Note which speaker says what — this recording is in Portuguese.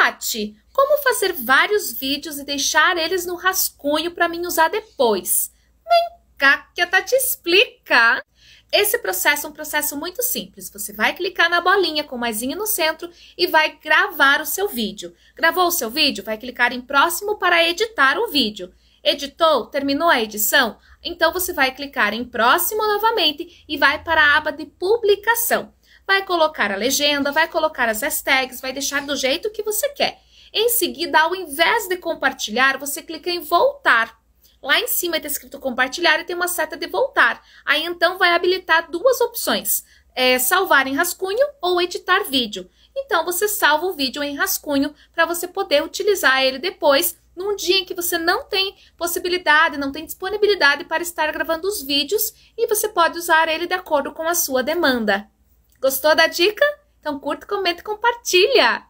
Speaker 1: Tati, como fazer vários vídeos e deixar eles no rascunho para mim usar depois? Vem cá que a Tati explica. Esse processo é um processo muito simples. Você vai clicar na bolinha com mais no centro e vai gravar o seu vídeo. Gravou o seu vídeo? Vai clicar em próximo para editar o vídeo. Editou? Terminou a edição? Então você vai clicar em próximo novamente e vai para a aba de publicação vai colocar a legenda, vai colocar as hashtags, vai deixar do jeito que você quer. Em seguida, ao invés de compartilhar, você clica em voltar. Lá em cima está escrito compartilhar e tem uma seta de voltar. Aí então vai habilitar duas opções: é, salvar em rascunho ou editar vídeo. Então você salva o vídeo em rascunho para você poder utilizar ele depois, num dia em que você não tem possibilidade, não tem disponibilidade para estar gravando os vídeos e você pode usar ele de acordo com a sua demanda. Gostou da dica? Então curta, comenta e compartilha!